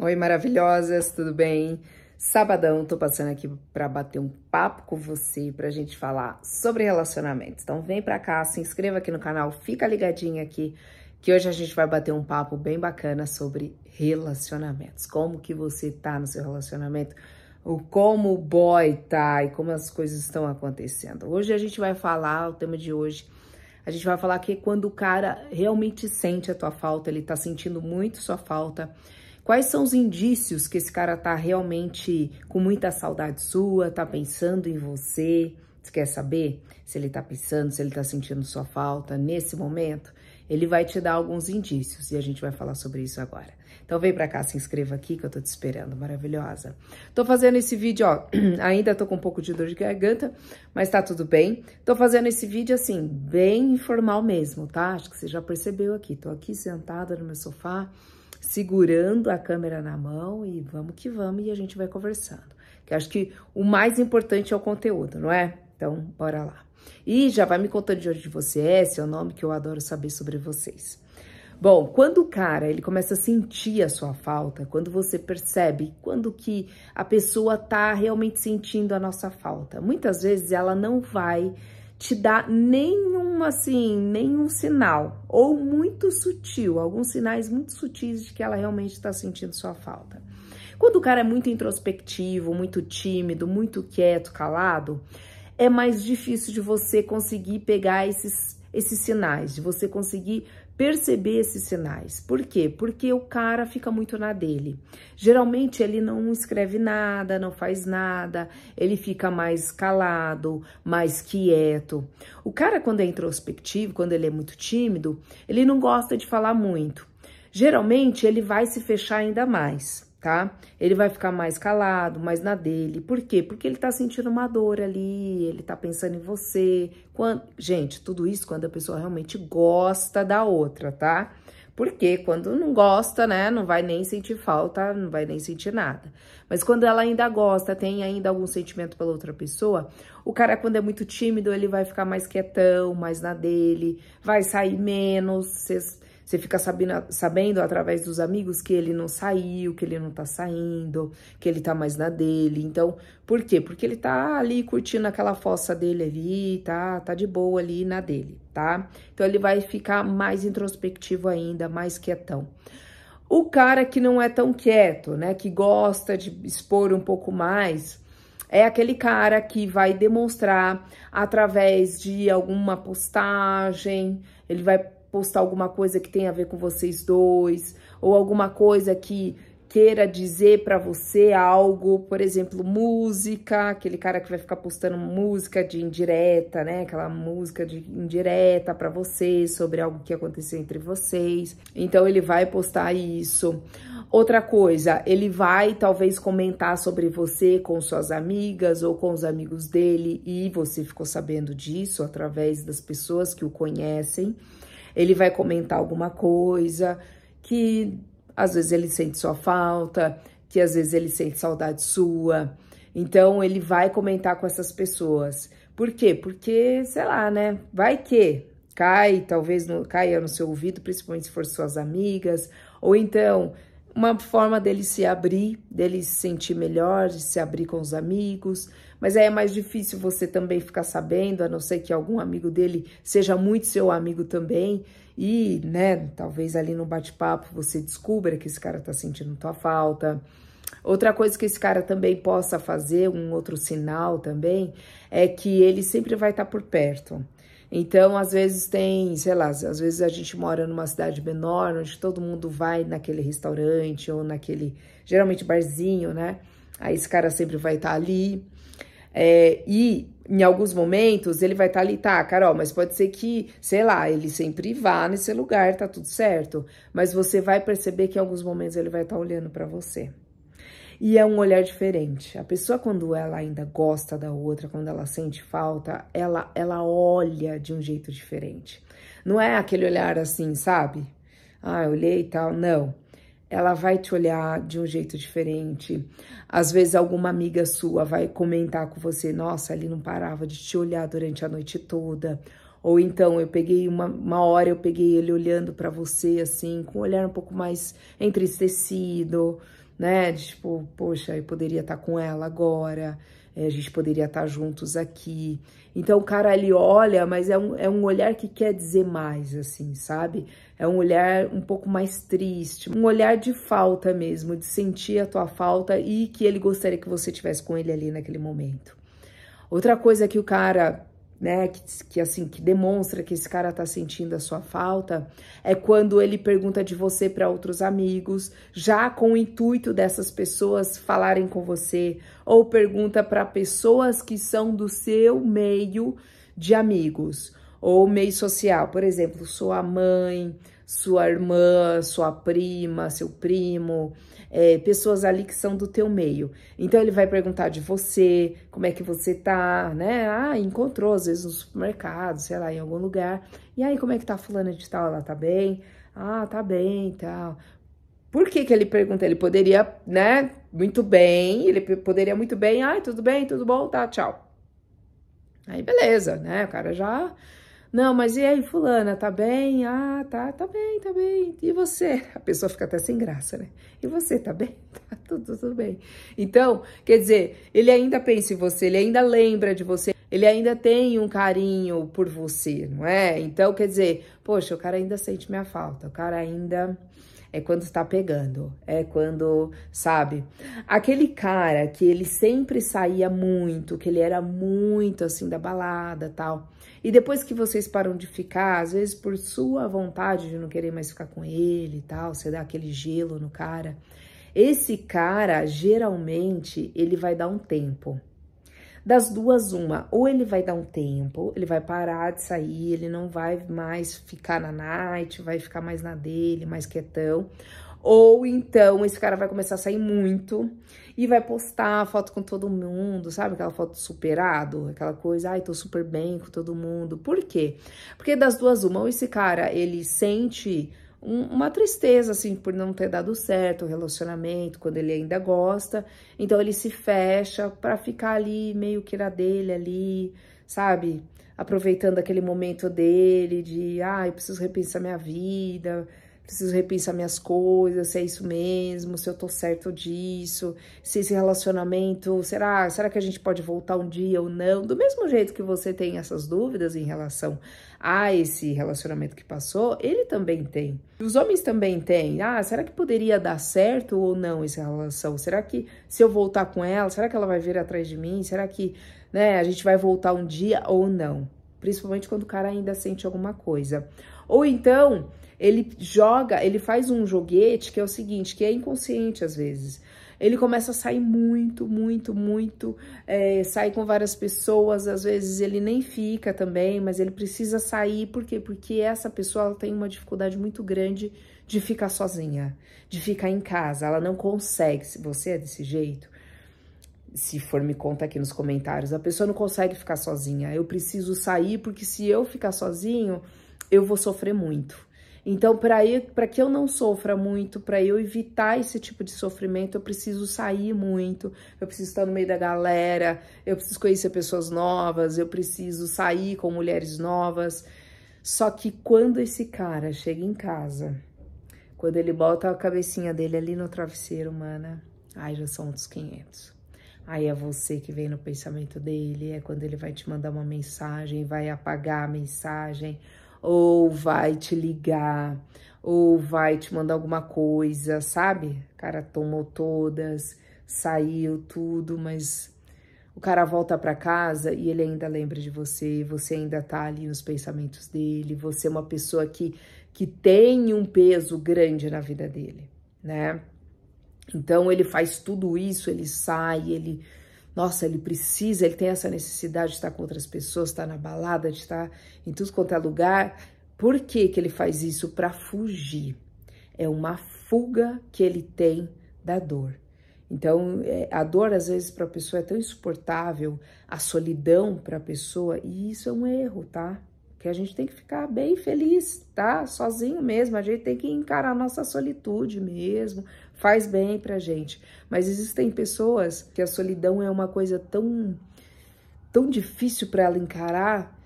Oi, maravilhosas, tudo bem? Sabadão, tô passando aqui para bater um papo com você, pra gente falar sobre relacionamentos. Então vem pra cá, se inscreva aqui no canal, fica ligadinha aqui, que hoje a gente vai bater um papo bem bacana sobre relacionamentos. Como que você tá no seu relacionamento, o como o boy tá e como as coisas estão acontecendo. Hoje a gente vai falar, o tema de hoje, a gente vai falar que é quando o cara realmente sente a tua falta, ele tá sentindo muito sua falta, Quais são os indícios que esse cara tá realmente com muita saudade sua, tá pensando em você? Você quer saber se ele tá pensando, se ele tá sentindo sua falta nesse momento? Ele vai te dar alguns indícios e a gente vai falar sobre isso agora. Então vem pra cá, se inscreva aqui que eu tô te esperando, maravilhosa. Tô fazendo esse vídeo, ó, ainda tô com um pouco de dor de garganta, mas tá tudo bem. Tô fazendo esse vídeo, assim, bem informal mesmo, tá? Acho que você já percebeu aqui, tô aqui sentada no meu sofá, segurando a câmera na mão e vamos que vamos e a gente vai conversando. Que acho que o mais importante é o conteúdo, não é? Então, bora lá. E já vai me contando de onde você é, seu é nome, que eu adoro saber sobre vocês. Bom, quando o cara ele começa a sentir a sua falta, quando você percebe, quando que a pessoa tá realmente sentindo a nossa falta, muitas vezes ela não vai te dá nenhum assim, nenhum sinal, ou muito sutil, alguns sinais muito sutis de que ela realmente está sentindo sua falta. Quando o cara é muito introspectivo, muito tímido, muito quieto, calado, é mais difícil de você conseguir pegar esses, esses sinais, de você conseguir perceber esses sinais. Por quê? Porque o cara fica muito na dele. Geralmente ele não escreve nada, não faz nada, ele fica mais calado, mais quieto. O cara, quando é introspectivo, quando ele é muito tímido, ele não gosta de falar muito. Geralmente ele vai se fechar ainda mais tá? Ele vai ficar mais calado, mais na dele. Por quê? Porque ele tá sentindo uma dor ali, ele tá pensando em você. Quando... Gente, tudo isso quando a pessoa realmente gosta da outra, tá? Porque quando não gosta, né, não vai nem sentir falta, não vai nem sentir nada. Mas quando ela ainda gosta, tem ainda algum sentimento pela outra pessoa, o cara quando é muito tímido, ele vai ficar mais quietão, mais na dele, vai sair menos, vocês você fica sabendo, sabendo através dos amigos que ele não saiu, que ele não tá saindo, que ele tá mais na dele. Então, por quê? Porque ele tá ali curtindo aquela fossa dele ali, tá, tá de boa ali na dele, tá? Então, ele vai ficar mais introspectivo ainda, mais quietão. O cara que não é tão quieto, né, que gosta de expor um pouco mais, é aquele cara que vai demonstrar através de alguma postagem, ele vai postar alguma coisa que tenha a ver com vocês dois, ou alguma coisa que queira dizer para você algo, por exemplo, música, aquele cara que vai ficar postando música de indireta, né? Aquela música de indireta para você sobre algo que aconteceu entre vocês. Então ele vai postar isso. Outra coisa, ele vai talvez comentar sobre você com suas amigas ou com os amigos dele e você ficou sabendo disso através das pessoas que o conhecem ele vai comentar alguma coisa que às vezes ele sente sua falta, que às vezes ele sente saudade sua. Então ele vai comentar com essas pessoas. Por quê? Porque, sei lá, né? Vai que cai, talvez no, caia no seu ouvido, principalmente se for suas amigas, ou então uma forma dele se abrir, dele se sentir melhor, de se abrir com os amigos, mas aí é mais difícil você também ficar sabendo, a não ser que algum amigo dele seja muito seu amigo também. E, né, talvez ali no bate-papo você descubra que esse cara tá sentindo tua falta. Outra coisa que esse cara também possa fazer, um outro sinal também, é que ele sempre vai estar tá por perto. Então, às vezes tem, sei lá, às vezes a gente mora numa cidade menor, onde todo mundo vai naquele restaurante ou naquele, geralmente barzinho, né? Aí esse cara sempre vai estar tá ali. É, e em alguns momentos ele vai estar tá ali, tá, Carol, mas pode ser que, sei lá, ele sempre vá nesse lugar, tá tudo certo. Mas você vai perceber que em alguns momentos ele vai estar tá olhando para você. E é um olhar diferente. A pessoa, quando ela ainda gosta da outra, quando ela sente falta, ela, ela olha de um jeito diferente. Não é aquele olhar assim, sabe? Ah, olhei e tal. Não ela vai te olhar de um jeito diferente. Às vezes alguma amiga sua vai comentar com você, nossa, ele não parava de te olhar durante a noite toda. Ou então eu peguei uma, uma hora, eu peguei ele olhando para você assim, com um olhar um pouco mais entristecido, né? Tipo, poxa, eu poderia estar tá com ela agora é, a gente poderia estar juntos aqui. Então o cara ali olha, mas é um, é um olhar que quer dizer mais, assim, sabe? É um olhar um pouco mais triste, um olhar de falta mesmo, de sentir a tua falta e que ele gostaria que você tivesse com ele ali naquele momento. Outra coisa que o cara né, que, que assim, que demonstra que esse cara tá sentindo a sua falta, é quando ele pergunta de você para outros amigos, já com o intuito dessas pessoas falarem com você, ou pergunta para pessoas que são do seu meio de amigos ou meio social, por exemplo, sua mãe, sua irmã, sua prima, seu primo, é, pessoas ali que são do teu meio. Então ele vai perguntar de você, como é que você tá, né? Ah, encontrou às vezes no supermercado, sei lá, em algum lugar. E aí, como é que tá fulana de tal? Ela tá bem? Ah, tá bem e tal. Por que, que ele pergunta? Ele poderia, né? Muito bem, ele poderia muito bem, ai, tudo bem, tudo bom, tá, tchau. Aí beleza, né? O cara já não, mas e aí, fulana, tá bem? Ah, tá, tá bem, tá bem. E você? A pessoa fica até sem graça, né? E você, tá bem? Tá tudo, tudo bem. Então, quer dizer, ele ainda pensa em você, ele ainda lembra de você, ele ainda tem um carinho por você, não é? Então, quer dizer, poxa, o cara ainda sente minha falta, o cara ainda é quando tá pegando, é quando, sabe? Aquele cara que ele sempre saía muito, que ele era muito assim da balada, tal. E depois que vocês param de ficar, às vezes por sua vontade de não querer mais ficar com ele e tal, você dá aquele gelo no cara. Esse cara, geralmente, ele vai dar um tempo. Das duas, uma, ou ele vai dar um tempo, ele vai parar de sair, ele não vai mais ficar na night, vai ficar mais na dele, mais quietão. Ou então esse cara vai começar a sair muito e vai postar foto com todo mundo, sabe? Aquela foto superado, aquela coisa, ai, tô super bem com todo mundo. Por quê? Porque das duas, uma, ou esse cara ele sente uma tristeza, assim, por não ter dado certo o relacionamento, quando ele ainda gosta. Então ele se fecha para ficar ali, meio que na dele ali, sabe? Aproveitando aquele momento dele de, ah, eu preciso repensar minha vida, preciso repensar minhas coisas, se é isso mesmo, se eu tô certo disso, se esse relacionamento, será, será que a gente pode voltar um dia ou não? Do mesmo jeito que você tem essas dúvidas em relação a esse relacionamento que passou, ele também tem. Os homens também têm. Ah, será que poderia dar certo ou não essa relação? Será que se eu voltar com ela, será que ela vai vir atrás de mim? Será que, né, a gente vai voltar um dia ou não? Principalmente quando o cara ainda sente alguma coisa. Ou então, ele joga, ele faz um joguete que é o seguinte, que é inconsciente às vezes. Ele começa a sair muito, muito, muito, é, sai com várias pessoas, às vezes ele nem fica também, mas ele precisa sair, por quê? Porque essa pessoa tem uma dificuldade muito grande de ficar sozinha, de ficar em casa, ela não consegue, se você é desse jeito, se for me conta aqui nos comentários, a pessoa não consegue ficar sozinha. Eu preciso sair porque se eu ficar sozinho, eu vou sofrer muito. Então, para que eu não sofra muito, para eu evitar esse tipo de sofrimento, eu preciso sair muito, eu preciso estar no meio da galera, eu preciso conhecer pessoas novas, eu preciso sair com mulheres novas. Só que quando esse cara chega em casa, quando ele bota a cabecinha dele ali no travesseiro, mana, aí já são outros 500. Aí é você que vem no pensamento dele, é quando ele vai te mandar uma mensagem, vai apagar a mensagem ou vai te ligar, ou vai te mandar alguma coisa, sabe? O cara tomou todas, saiu tudo, mas o cara volta para casa e ele ainda lembra de você, você ainda tá ali nos pensamentos dele, você é uma pessoa que, que tem um peso grande na vida dele, né? Então ele faz tudo isso, ele sai, ele nossa, ele precisa, ele tem essa necessidade de estar com outras pessoas, estar na balada, de estar em tudo quanto é lugar. Por que, que ele faz isso? Para fugir. É uma fuga que ele tem da dor. Então, é, a dor às vezes para a pessoa é tão insuportável, a solidão para a pessoa, e isso é um erro, tá? Que a gente tem que ficar bem feliz, tá? Sozinho mesmo, a gente tem que encarar a nossa solitude mesmo, faz bem pra gente. Mas existem pessoas que a solidão é uma coisa tão tão difícil para ela encarar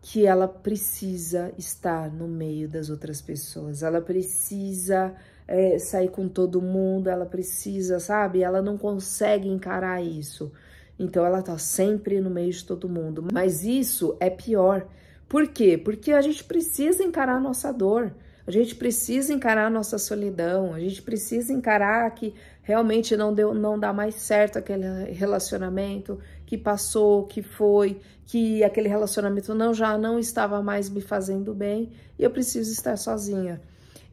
que ela precisa estar no meio das outras pessoas, ela precisa é, sair com todo mundo, ela precisa, sabe? Ela não consegue encarar isso. Então ela tá sempre no meio de todo mundo. Mas isso é pior. Por quê? Porque a gente precisa encarar a nossa dor. A gente precisa encarar a nossa solidão, a gente precisa encarar que realmente não deu, não dá mais certo aquele relacionamento, que passou, que foi, que aquele relacionamento não já não estava mais me fazendo bem e eu preciso estar sozinha.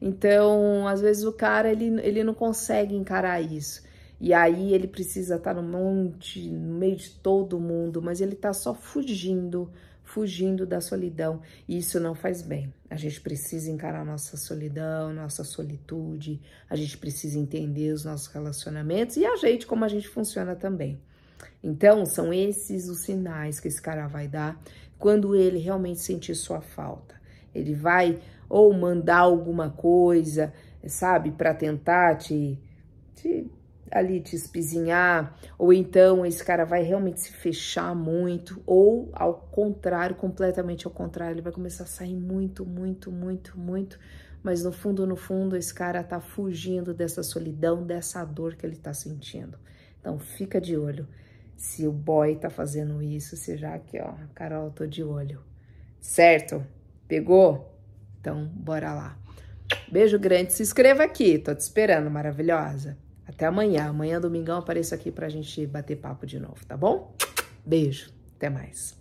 Então, às vezes o cara ele, ele não consegue encarar isso. E aí ele precisa estar no monte, no meio de todo mundo, mas ele está só fugindo fugindo da solidão e isso não faz bem. A gente precisa encarar nossa solidão, nossa solitude, a gente precisa entender os nossos relacionamentos e a gente, como a gente funciona também. Então, são esses os sinais que esse cara vai dar quando ele realmente sentir sua falta. Ele vai ou mandar alguma coisa, sabe, para tentar te, te ali te espizinhar, ou então esse cara vai realmente se fechar muito, ou ao contrário, completamente ao contrário, ele vai começar a sair muito, muito, muito, muito, mas no fundo, no fundo, esse cara tá fugindo dessa solidão, dessa dor que ele tá sentindo. Então fica de olho. Se o boy tá fazendo isso, se já aqui, ó, Carol, tô de olho. Certo? Pegou? Então bora lá. Beijo grande, se inscreva aqui, tô te esperando, maravilhosa. Até amanhã. Amanhã, domingão, apareço aqui para a gente bater papo de novo, tá bom? Beijo, até mais.